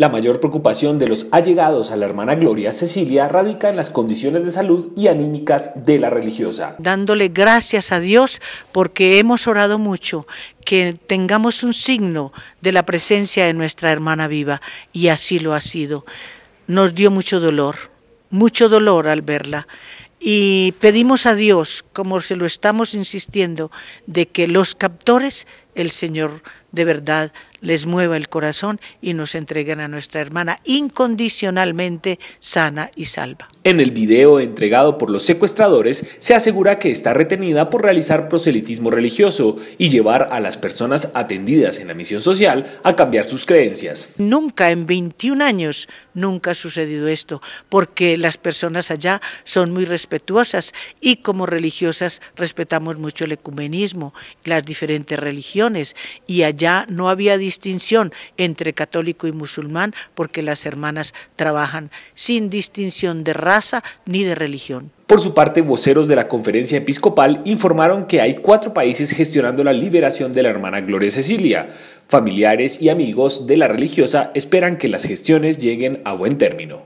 La mayor preocupación de los allegados a la hermana Gloria Cecilia radica en las condiciones de salud y anímicas de la religiosa. Dándole gracias a Dios porque hemos orado mucho, que tengamos un signo de la presencia de nuestra hermana viva y así lo ha sido. Nos dio mucho dolor, mucho dolor al verla y pedimos a Dios, como se lo estamos insistiendo, de que los captores el Señor de verdad les mueva el corazón y nos entreguen a nuestra hermana incondicionalmente sana y salva. En el video entregado por los secuestradores se asegura que está retenida por realizar proselitismo religioso y llevar a las personas atendidas en la misión social a cambiar sus creencias. Nunca en 21 años, nunca ha sucedido esto, porque las personas allá son muy respetuosas y como religiosas respetamos mucho el ecumenismo, las diferentes religiones y allí ya no había distinción entre católico y musulmán porque las hermanas trabajan sin distinción de raza ni de religión. Por su parte, voceros de la conferencia episcopal informaron que hay cuatro países gestionando la liberación de la hermana Gloria Cecilia. Familiares y amigos de la religiosa esperan que las gestiones lleguen a buen término.